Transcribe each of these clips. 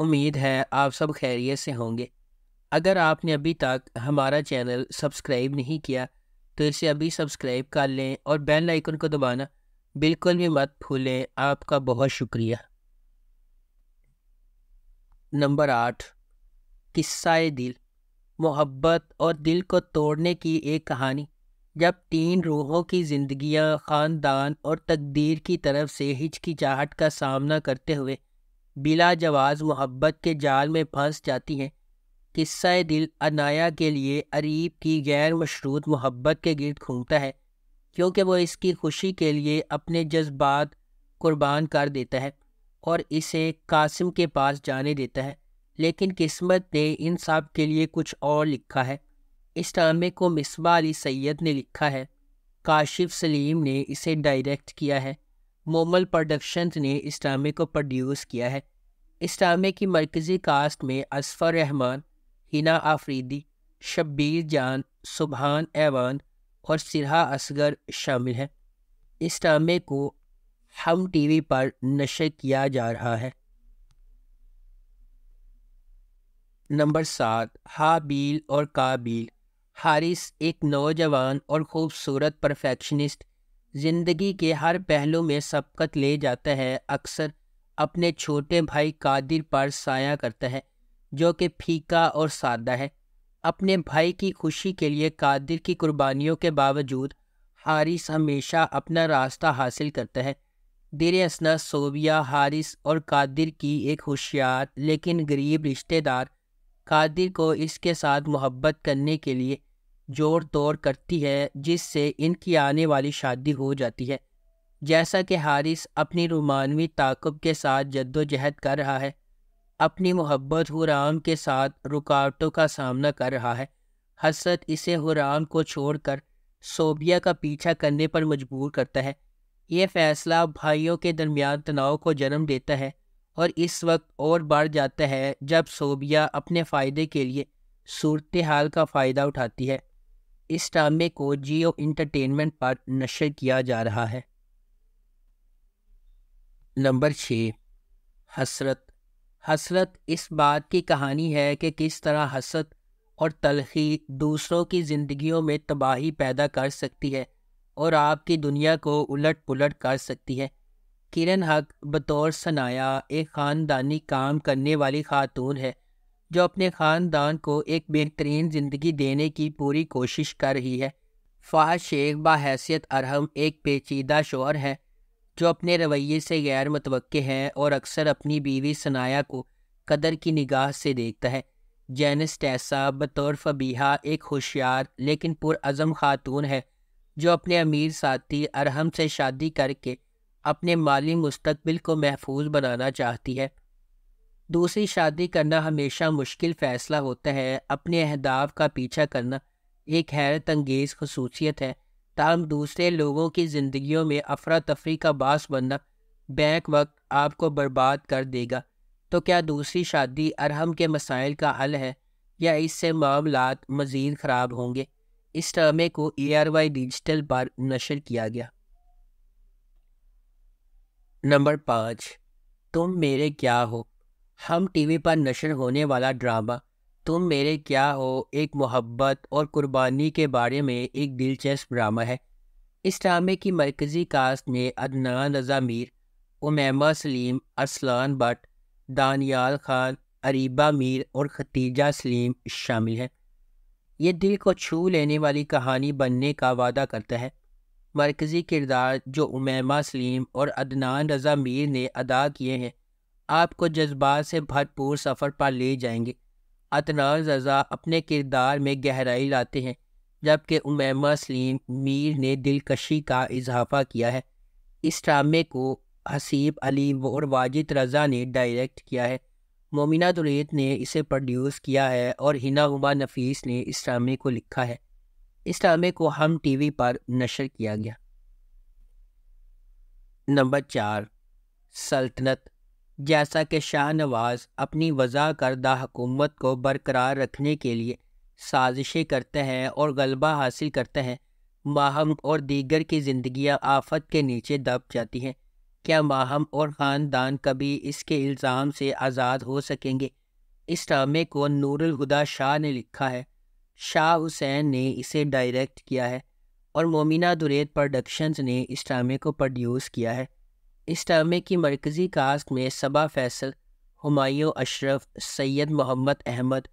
उम्मीद है आप सब खैरियत से होंगे अगर आपने अभी तक हमारा चैनल सब्सक्राइब नहीं किया तो इसे अभी सब्सक्राइब कर लें और बेल आइकन को दबाना बिल्कुल भी मत भूलें आपका बहुत शुक्रिया नंबर आठ किस्सा दिल मोहब्बत और दिल को तोड़ने की एक कहानी जब तीन रूहों की जिंदगियां ख़ानदान और तकदीर की तरफ से हिचकिचाहट का सामना करते हुए बिला जवाज़ मोहब्बत के जाल में फंस जाती हैं किस्सा दिल अनाया के लिए अरीब की गैर मशरूत मोहब्बत के गिरद घूमता है क्योंकि वह इसकी खुशी के लिए अपने जज्बात कुर्बान कर देता है और इसे कासिम के पास जाने देता है लेकिन किस्मत ने इन सब के लिए कुछ और लिखा है इस ड्रामे को मिसबा अली सैद ने लिखा है काशिफ सलीम ने इसे डायरेक्ट किया है मोमल प्रोडक्शंस ने इस ड्रामे को प्रोड्यूस किया है इस ड्रामे की मरकज़ी कास्ट में असफ़र रहमान हिना आफरीदी शब्बीर जान सुबहान एवान और सिरहा असगर शामिल हैं इस ड्रामे को हम टीवी पर नशे किया जा रहा है नंबर सात हाबील और काबिल हारिस एक नौजवान और ख़ूबसूरत परफेक्शनिस्ट ज़िंदगी के हर पहलू में सबकत ले जाता है अक्सर अपने छोटे भाई कादिर पर साया करता है जो कि फीका और सादा है अपने भाई की खुशी के लिए कादिर की कुर्बानियों के बावजूद हारिस हमेशा अपना रास्ता हासिल करता है दिर असना सोविया हारिस और कादिर की एक होशियार लेकिन गरीब रिश्तेदार कादिर को इसके साथ मोहब्बत करने के लिए जोड़ तोड़ करती है जिससे इनकी आने वाली शादी हो जाती है जैसा कि हारिस अपनी रोमानवी ताकब के साथ जद्दोजहद कर रहा है अपनी मोहब्बत हुराम के साथ रुकावटों का सामना कर रहा है हसरत इसे हुराम को छोड़कर सोबिया का पीछा करने पर मजबूर करता है यह फैसला भाइयों के दरमियान तनाव को जन्म देता है और इस वक्त और बढ़ जाता है जब सोबिया अपने फ़ायदे के लिए सूरत हाल का फ़ायदा उठाती है इस ड्रामे को जियो इंटरटेनमेंट पर नशर किया जा रहा है नंबर छ हसरत हसरत इस बात की कहानी है कि किस तरह हसरत और तलखी दूसरों की ज़िंदगियों में तबाही पैदा कर सकती है और आपकी दुनिया को उलट पुलट कर सकती है किरण हक बतौर सनाया एक ख़ानदानी काम करने वाली खातून है जो अपने ख़ानदान को एक बेहतरीन ज़िंदगी देने की पूरी कोशिश कर रही है फ़ाह शेख बाहैसियत अरहम एक पेचीदा शोर है जो अपने रवैये से गैर मतव हैं और अक्सर अपनी बीवी सनाया को कदर की निगाह से देखता है जैनस टैसा बतौर फ़बीहा एक होशियार लेकिन पुरज़म खातून है जो अपने अमीर साथी अरहम से शादी करके अपने माली मुस्तबिल को महफूज बनाना चाहती है दूसरी शादी करना हमेशा मुश्किल फ़ैसला होता है अपने अहदाफ का पीछा करना एक हैरत अंगेज़ खसूसियत है ताहम दूसरे लोगों की ज़िंदगी में अफरा तफरी का बास बनना बैक वक्त आपको बर्बाद कर देगा तो क्या दूसरी शादी अरहम के मसाइल का हल है या इससे मामला मज़ीद ख़राब होंगे इस ड्रामे को ए आर वाई डिजिटल पर नशर किया गया नंबर पाँच तुम मेरे क्या हो हम टीवी पर नशर होने वाला ड्रामा तुम मेरे क्या हो एक मोहब्बत और कुर्बानी के बारे में एक दिलचस्प ड्रामा है इस ड्रामे की मरकज़ी कास्ट में अदनान रजा मीर उमेमा सलीम अरसलान भट दानियाल खान अरीबा मीर और खतीजा सलीम शामिल हैं ये दिल को छू लेने वाली कहानी बनने का वादा करता है मरकज़ी किरदार जो उमैमा सलीम और अदनान रजा मीर ने अदा किए हैं आपको जज्बात से भरपूर सफ़र पर ले जाएंगे अतनाज रज़ा अपने किरदार में गहराई लाते हैं जबकि उमैमा सलीम मीर ने दिलकशी का इजाफा किया है इस ड्रामे को हसीब अली और वाजिद रज़ा ने डायरेक्ट किया है मोमिना दुरेत ने इसे प्रोड्यूस किया है और हिना उमा नफीस ने इस ड्रामे को लिखा है इस ड्रामे को हम टीवी पर नशर किया गया नंबर चार सल्तनत जैसा कि शाहनवाज अपनी वजह करदा हुकूमत को बरकरार रखने के लिए साजिशें करते हैं और गलबा हासिल करते हैं माहम और दीगर की ज़िंदगी आफत के नीचे दब जाती हैं क्या माहम और ख़ानदान कभी इसके इल्ज़ाम से आज़ाद हो सकेंगे इस ड्रामे को नूरलहुदा शाह ने लिखा है शाह हुसैन ने इसे डायरेक्ट किया है और मोमिना दुरेद प्रोडक्शंस ने इस ड्रामे को प्रोड्यूस किया है इस टामे की मरकज़ी कास्ट में सबा फैसल हमायों अशरफ सैयद मोहम्मद अहमद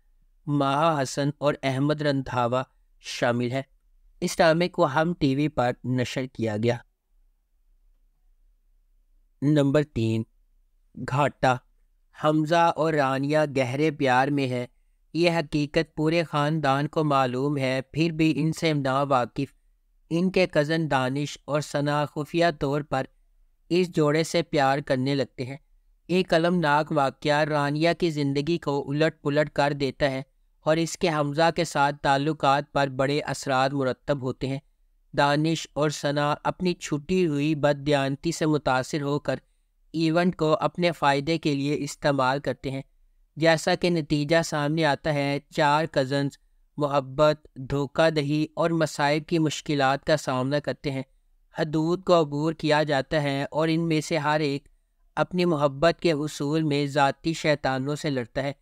माहा हसन और अहमद रंधावा शामिल है इस टर्मे को हम टीवी पर नशर किया गया नंबर तीन घाटा हमजा और रानिया गहरे प्यार में है यह हकीकत पूरे ख़ानदान को मालूम है फिर भी इनसे ना वाकिफ इनके कज़न दानिश और सना खुफिया तौर पर इस जोड़े से प्यार करने लगते हैं ये कलमनाक वाक्य रानिया की ज़िंदगी को उलट पुलट कर देता है और इसके हमजा के साथ ताल्लुक पर बड़े असरार मुरतब होते हैं दानिश और सना अपनी छुट्टी हुई बददयांती से मुतासर होकर इवेंट को अपने फ़ायदे के लिए इस्तेमाल करते हैं जैसा कि नतीजा सामने आता है चार कज़न्स मोहब्बत दही और मसाइब की मुश्किल का सामना करते हैं हदूद को अबूर किया जाता है और इनमें से हर एक अपनी मोहब्बत के असूल में ज़ाती शैतानों से लड़ता है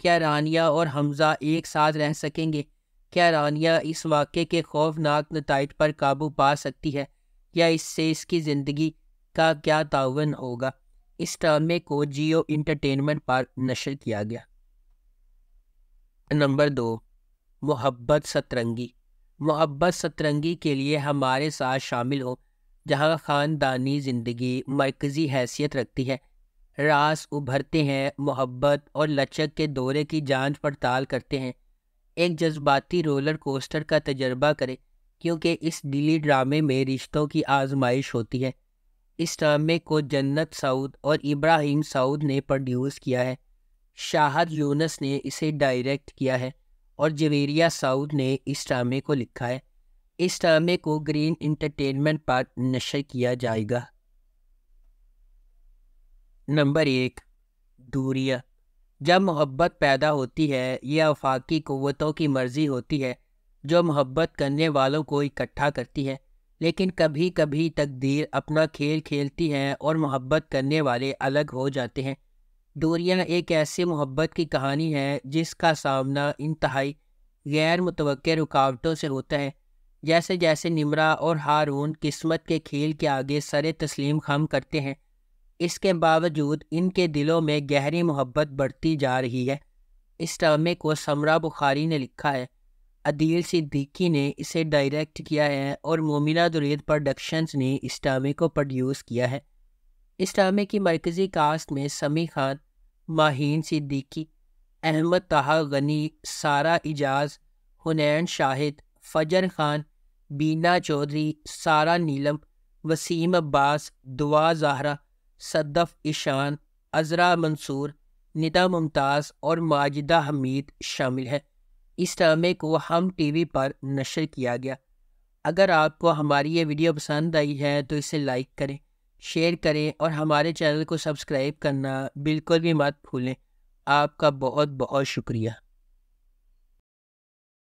क्या रानिया और हमज़ा एक साथ रह सकेंगे क्या रानिया इस वाक़े के खौफनाक नतज पर काबू पा सकती है या इससे इसकी ज़िंदगी का क्या ताउन होगा इस ड्रामे को जियो इंटरटेनमेंट पर नशर किया गया नंबर दो मोहब्बत सतरंगी मोहब्बत सतरंगी के लिए हमारे साथ शामिल हो जहाँ ख़ानदानी ज़िंदगी मरकज़ी हैसियत रखती है रास उभरते हैं मोहब्बत और लचक के दौरे की जांच पड़ताल करते हैं एक जज्बाती रोलर कोस्टर का तजर्बा करें क्योंकि इस दिली ड्रामे में रिश्तों की आजमाइश होती है इस ड्रामे को जन्नत सऊद और इब्राहिम सऊद ने प्रोड्यूस किया है शाहद यूनस ने इसे डायरेक्ट किया है और जवेरिया साउथ ने इस ड्रामे को लिखा है इस ड्रामे को ग्रीन इंटरटेनमेंट पर नशर किया जाएगा नंबर एक दूरिया जब मोहब्बत पैदा होती है यह अफाकी क़वतों की मर्ज़ी होती है जो मोहब्बत करने वालों को इकट्ठा करती है लेकिन कभी कभी तकदीर अपना खेल खेलती है और मोहब्बत करने वाले अलग हो जाते हैं डोरियन एक ऐसी मोहब्बत की कहानी है जिसका सामना इंतहाई गैर मुतव रुकावटों से होता है जैसे जैसे निमरा और हारून किस्मत के खेल के आगे सरे तस्लीम खम करते हैं इसके बावजूद इनके दिलों में गहरी मोहब्बत बढ़ती जा रही है इस ड्रामे को समरा बुखारी ने लिखा है अदील सिद्दीकी ने इसे डायरेक्ट किया है और मोमिना दुरीद प्रोडक्शंस ने इस ड्रामे को प्रोड्यूस किया है इस ड्रामे की मरकजी कास्ट में समी खान माहीन सिद्दीकी अहमद तहा गनी सारा इजाज हुनैन शाहिद फजर खान बीना चौधरी सारा नीलम वसीम अब्बास दुआ जहरा सदफ ईशान अजरा मंसूर निदा मुमताज़ और माजिदा हमीद शामिल हैं इस ड्रामे को हम टीवी पर नशर किया गया अगर आपको हमारी ये वीडियो पसंद आई है तो इसे लाइक करें शेयर करें और हमारे चैनल को सब्सक्राइब करना बिल्कुल भी मत भूलें आपका बहुत बहुत शुक्रिया